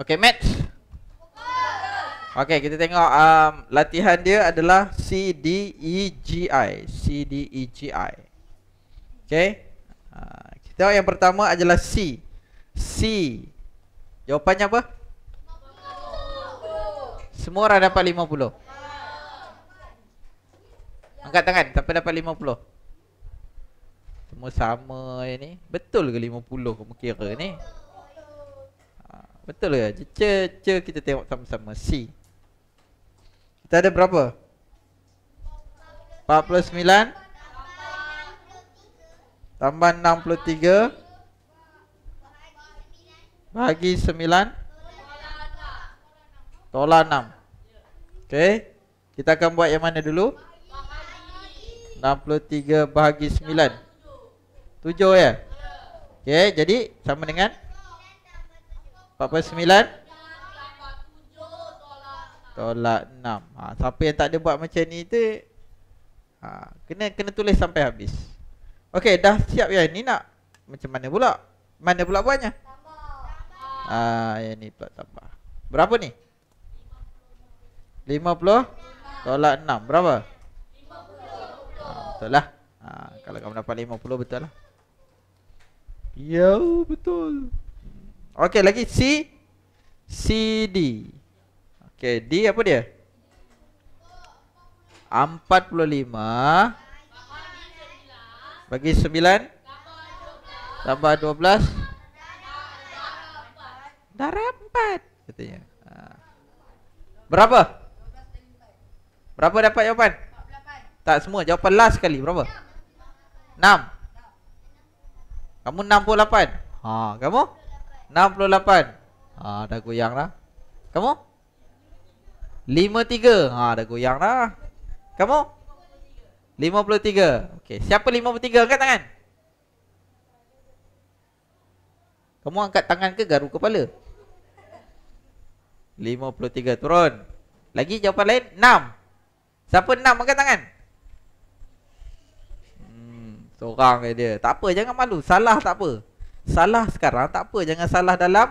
Okay, match. Okay, kita tengok um, latihan dia adalah C D E G I. C D E G I. Okay. Uh, kita yang pertama adalah C. C. Jawapannya apa? 50. Semua orang dapat 50. Angkat tangan, siapa dapat 50? Semua sama ini. Betul ke 50 Kamu kira ni? Betul ke? Je, je, je kita tengok sama-sama C Kita ada berapa? 49 Tambah 63 Bagi 9 Tolak 6 Okay Kita akan buat yang mana dulu? 63 bahagi 9 7 ya? Okay, jadi sama dengan 49 tolak 6 ha, siapa yang tak ada buat macam ni tu ha, kena kena tulis sampai habis okey dah siap ya ni nak macam mana pula mana pula buatnya tambah ah ha, yang ni tak tambah berapa ni puluh. tolak enam. berapa 50 ha, ah, betul lah ha, kalau kamu dapat 50 betul lah ya betul Okey, lagi C D. Okey, D apa dia? 45 bagi 9 tambah 12 tambah 12 darab 4. Darab katanya. Ha. Berapa? Berapa dapat jawapan? Tak semua, jawapan last sekali berapa? 6. Kamu 68. Ha, kamu? 68 Ha dah goyang dah Kamu 53 Ha dah goyang dah Kamu 53 Okey siapa 53 angkat tangan Kamu angkat tangan ke garu kepala 53 turun Lagi jawapan lain 6 Siapa 6 angkat tangan hmm, Seorang ke dia. Tak apa, jangan malu. Salah tak apa. Salah sekarang tak apa jangan salah dalam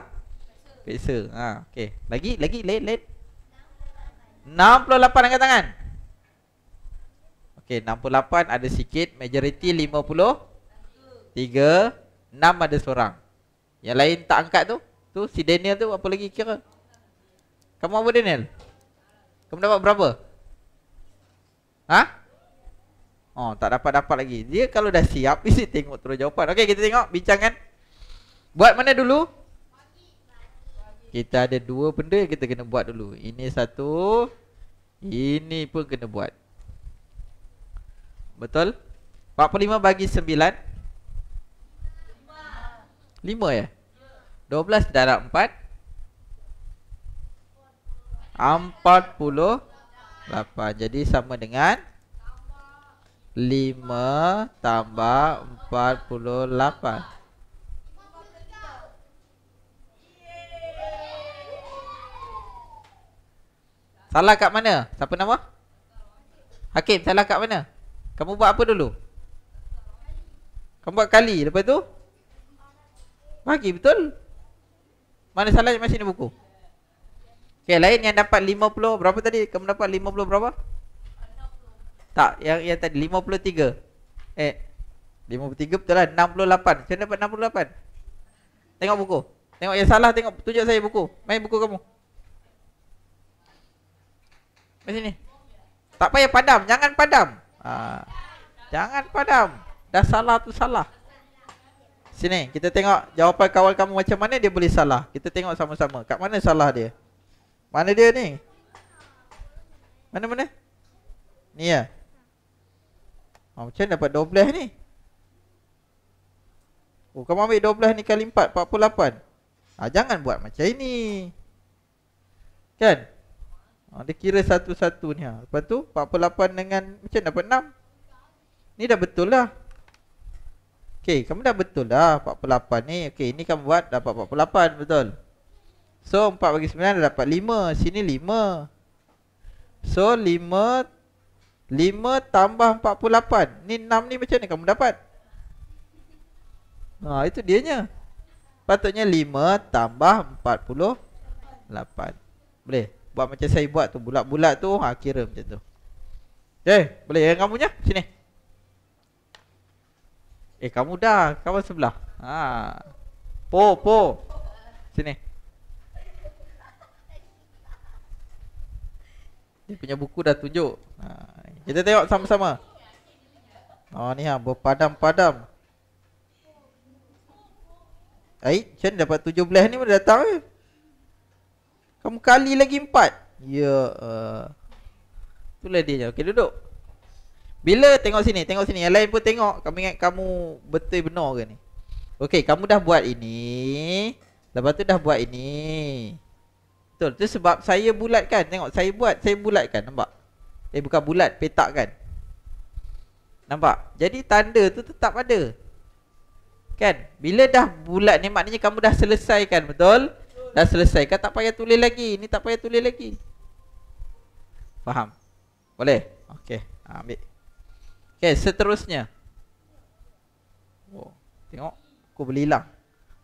peksa. Ha okey. Lagi lagi lain lain. 68 angkat tangan. Okey 68 ada sikit majoriti 50 36 ada seorang. Yang lain tak angkat tu? Tu si Daniel tu apa lagi kira? Kamu apa Daniel? Kamu dapat berapa? Ha? Oh tak dapat-dapat lagi. Dia kalau dah siap isi tengok terus jawapan. Okey kita tengok bincangan Buat mana dulu? Kita ada dua benda yang kita kena buat dulu. Ini satu. Ini pun kena buat. Betul? 45 bagi 9. 5. ya? 12 darab 4. 48. 48. Jadi sama dengan 5 tambah 48 Salah kat mana? Siapa nama? Hakim, salah kat mana? Kamu buat apa dulu? Kamu buat kali, lepas tu? Bagi, betul? Mana salah macam sini buku? Okay, lain yang dapat 50, berapa tadi? Kamu dapat 50 berapa? Tak, yang yang tadi, 53 Eh, 53 betul lah, 68 Macam dapat 68? Tengok buku Tengok yang salah, tengok tunjuk saya buku Main buku kamu macam sini Tak payah padam, jangan padam. Ha. Jangan padam. Dah salah tu salah. Sini, kita tengok jawapan kawan kamu macam mana dia boleh salah. Kita tengok sama-sama. Kat mana salah dia? Mana dia ni? Mana-mana? Ni ya. Ha, macam mana dapat 12 ni? Oh, kamu ambil 12 ni kali 4, 48. Ha, jangan buat macam ini. Kan? ha, Dia kira satu-satu ni ha. Lepas tu 48 dengan Macam dapat 6 Ni dah betul lah Okay kamu dah betul lah 48 ni Okay ini kamu buat dapat 48 betul So 4 bagi 9 dah dapat 5 Sini 5 So 5 5 tambah 48 Ni 6 ni macam ni kamu dapat Ha itu dia nya. Patutnya 5 tambah 48 Boleh Buat macam saya buat tu Bulat-bulat tu ha, Kira macam tu Eh boleh Eh kamu punya Sini Eh kamu dah Kamu sebelah ha. Po po Sini Dia punya buku dah tunjuk ha. Kita tengok sama-sama Oh ni ha Berpadam-padam Eh, Chen dapat tujuh belah ni pun datang Eh? Kamu kali lagi empat Ya uh. Itulah dia Okay duduk Bila tengok sini Tengok sini Yang lain pun tengok Kamu ingat kamu Betul benar ke ni Okay, kamu dah buat ini Lepas tu dah buat ini Betul tu sebab saya bulatkan Tengok saya buat Saya bulatkan nampak Saya eh, bukan bulat Petak kan Nampak Jadi tanda tu tetap ada Kan Bila dah bulat ni Maknanya kamu dah selesaikan Betul Betul Dah selesai kan tak payah tulis lagi Ni tak payah tulis lagi Faham? Boleh? Okey ah, ambil Okey seterusnya oh, Tengok Aku boleh hilang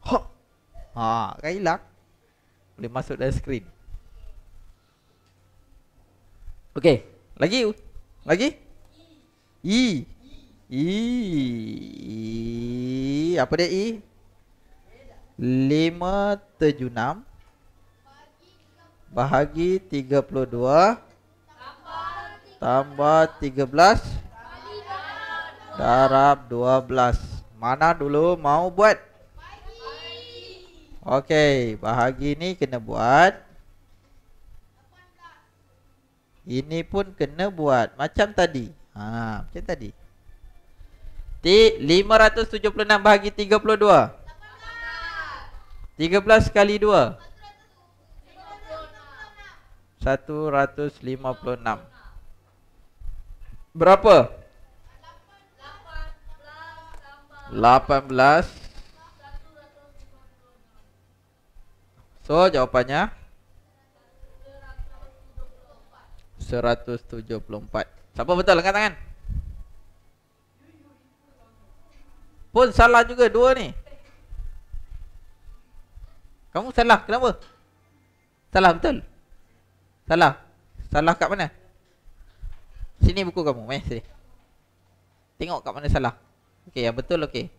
Ha, ha kan hilang Boleh masuk dalam skrin Okey lagi Lagi I I I, I. Apa dia I? 5 tujuh enam, bahagi 32 tambah 13 darab 12 mana dulu mau buat okey bahagi ni kena buat ini pun kena buat macam tadi ha macam tadi 576 bahagi 32 13 kali 2 156 Berapa? 18 So jawapannya 174 Siapa betul angkat tangan? Pun salah juga dua ni kamu salah kenapa? Salah betul? Salah? Salah kat mana? Sini buku kamu Mari sini Tengok kat mana salah Okey yang betul okey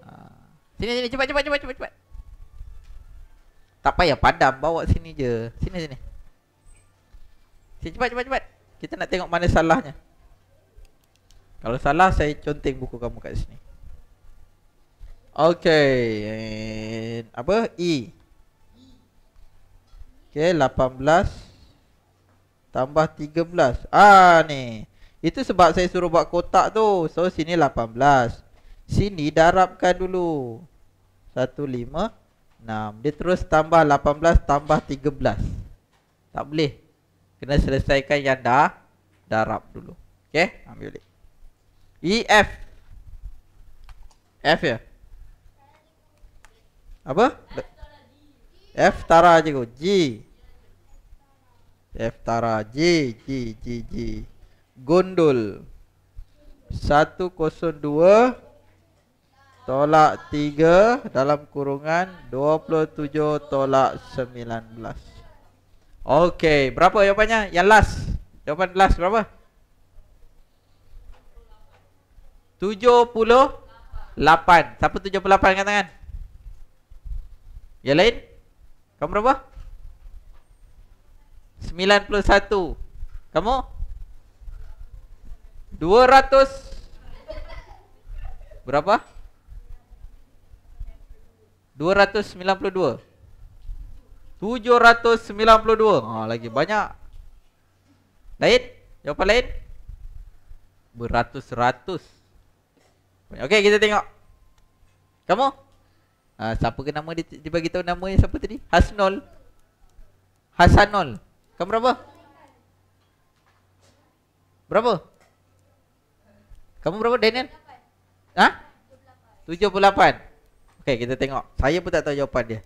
ah, Sini sini cepat cepat cepat cepat cepat Tak payah padam bawa sini je Sini sini Sini cepat cepat cepat Kita nak tengok mana salahnya Kalau salah saya conteng buku kamu kat sini Okay. And apa? E. Okay, 18 tambah 13. Ah ni. Itu sebab saya suruh buat kotak tu. So sini 18. Sini darabkan dulu. 1 5 6. Dia terus tambah 18 tambah 13. Tak boleh. Kena selesaikan yang dah darab dulu. Okay, ambil balik. E, F. F ya. Yeah apa F tara aja kau G F tara G G G G gundul 102 tolak 3 dalam kurungan 27 tolak 19 Okey, berapa jawapannya? Yang last. Jawapan last berapa? 78. Siapa 78 angkat tangan? Ya lain? Kamu berapa? 91 Kamu? 200 Berapa? 292 792 oh, Lagi banyak Lain? Jawapan lain? Beratus-ratus Okey kita tengok Kamu? Ah uh, siapa ke nama dia dia bagi tahu nama dia siapa tadi? Hasnol. Hasanol. Kamu berapa? Berapa? Kamu berapa Daniel? 78. Ha? 78. 78. Okey, kita tengok. Saya pun tak tahu jawapan dia.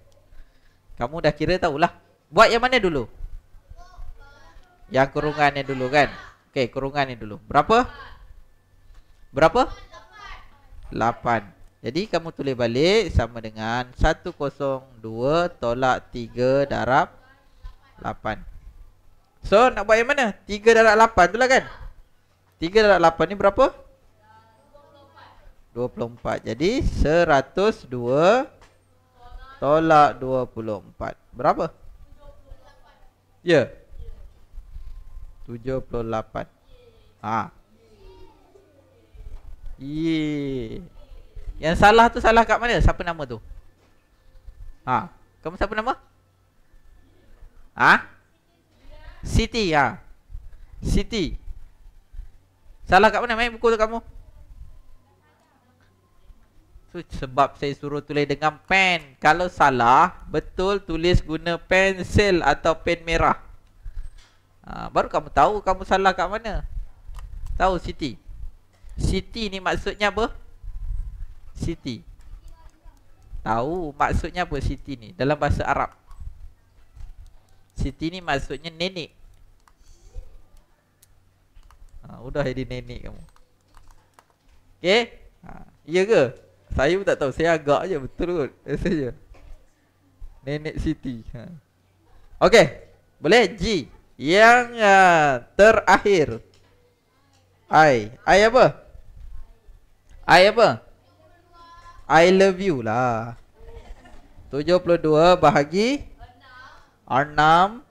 Kamu dah kira tahulah. Buat yang mana dulu? Yang kurungan ni dulu kan? Okey, kurungan ni dulu. Berapa? Berapa? 8. Jadi kamu tulis balik sama dengan 102 tolak 3 darab 8. So nak buat yang mana? 3 darab 8 tu lah kan? 3 darab 8 ni berapa? 24. Jadi 102 tolak 24. Berapa? Ya. Yeah. 78. Ha. Yeah. Yang salah tu salah kat mana? Siapa nama tu? Ha, kamu siapa nama? Ha? Siti ah. Ha. Siti. Salah kat mana main buku tu kamu? Tu sebab saya suruh tulis dengan pen. Kalau salah, betul tulis guna pensel atau pen merah. Ha, baru kamu tahu kamu salah kat mana. Tahu Siti. Siti ni maksudnya apa? Siti Tahu maksudnya apa Siti ni Dalam bahasa Arab Siti ni maksudnya nenek ha, Udah jadi nenek kamu Okay ha, Ya ke? Saya pun tak tahu Saya agak je betul kot Biasa Nenek Siti ha. Okay Boleh G Yang uh, terakhir I I apa? I apa? I love you lah 72 bahagi 6, 6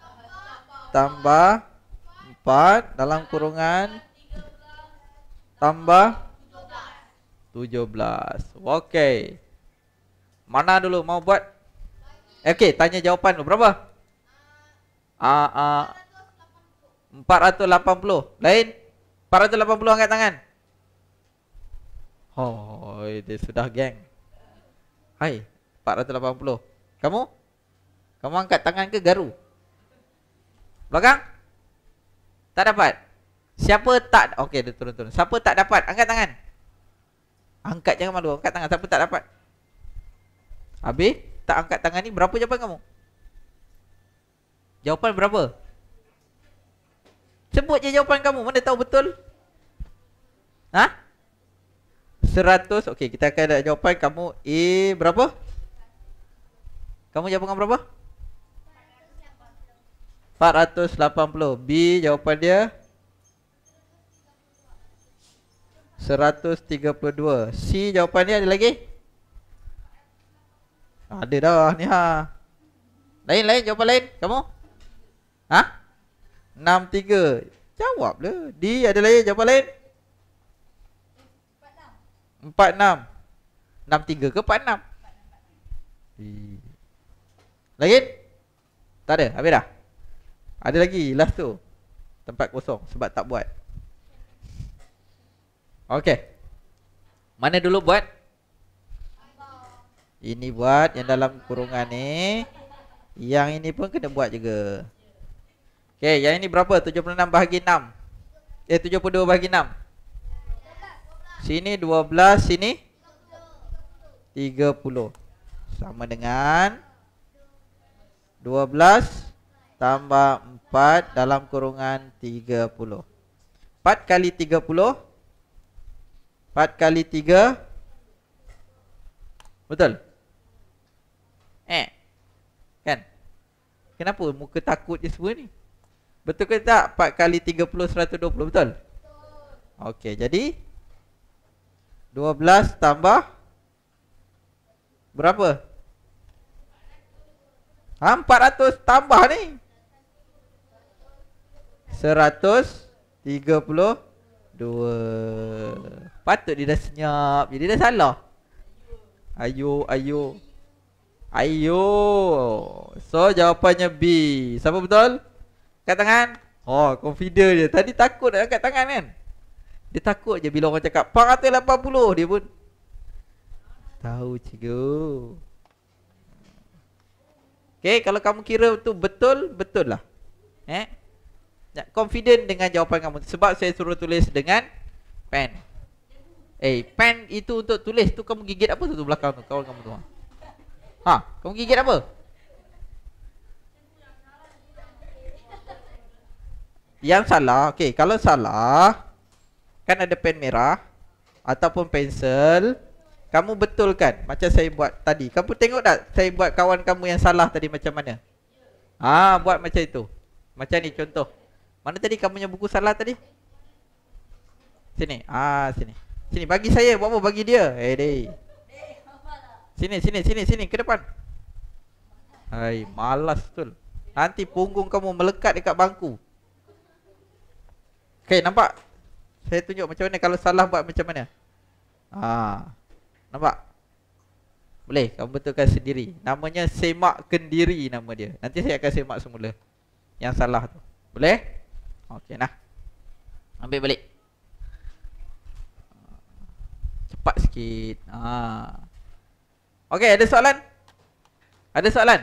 tambah, tambah 4, dalam kurungan tambah 17. 17. Okey. Mana dulu mau buat? Eh, Okey, tanya jawapan tu berapa? Ah uh, uh, 480. 480. Lain? 480 angkat tangan. oh, dia sudah geng. Hai, 480. Kamu? Kamu angkat tangan ke garu? Belakang? Tak dapat. Siapa tak Okey, dia turun-turun. Siapa tak dapat? Angkat tangan. Angkat jangan malu. Angkat tangan. Siapa tak dapat? Abi, tak angkat tangan ni berapa jawapan kamu? Jawapan berapa? Sebut je jawapan kamu. Mana tahu betul? Hah? Seratus, Okey kita akan ada jawapan Kamu A berapa? Kamu jawapan berapa? 480 B jawapan dia 132 C jawapan dia ada lagi? Ada dah ni ha Lain lain jawapan lain Kamu? Ha? 63 Jawab dia D ada lagi jawapan lain? Empat enam Enam tiga ke empat enam Lagi? Tak ada? Habis dah? Ada lagi last tu Tempat kosong sebab tak buat Okay Mana dulu buat? Ini buat yang dalam kurungan ni Yang ini pun kena buat juga Okay yang ini berapa? 76 bahagi 6 Eh 72 bahagi 6 Sini 12, sini 30 Sama dengan 12 Tambah 4 Dalam kurungan 30 4 kali 30 4 kali 3 Betul? Eh Kan? Kenapa muka takut je semua ni? Betul ke tak? 4 kali 30, 120 Betul? Betul Okey, jadi 12 tambah Berapa? 400 ha, tambah ni 132 Patut dia dah senyap Jadi dia dah salah Ayo, ayo Ayo So jawapannya B Siapa betul? Angkat tangan Oh confident dia Tadi takut nak angkat tangan kan? Dia takut je bila orang cakap 480 dia pun Tahu cikgu Okay kalau kamu kira tu betul Betul lah Eh Nak confident dengan jawapan kamu Sebab saya suruh tulis dengan Pen Eh pen itu untuk tulis tu kamu gigit apa tu belakang tu kawan kamu tu ah. Ha kamu gigit apa Yang salah okay kalau salah kan ada pen merah ataupun pensel kamu betulkan macam saya buat tadi kamu tengok tak saya buat kawan kamu yang salah tadi macam mana ah buat macam itu macam ni contoh mana tadi kamu punya buku salah tadi sini ah sini sini bagi saya buat apa bagi dia eh deh sini sini sini sini ke depan hai malas betul nanti punggung kamu melekat dekat bangku Okay, nampak? Saya tunjuk macam mana kalau salah buat macam mana. Ha. Nampak? Boleh, kamu betulkan sendiri. Namanya semak kendiri nama dia. Nanti saya akan semak semula. Yang salah tu. Boleh? Okey nah. Ambil balik. Cepat sikit. Ha. Okey, ada soalan? Ada soalan?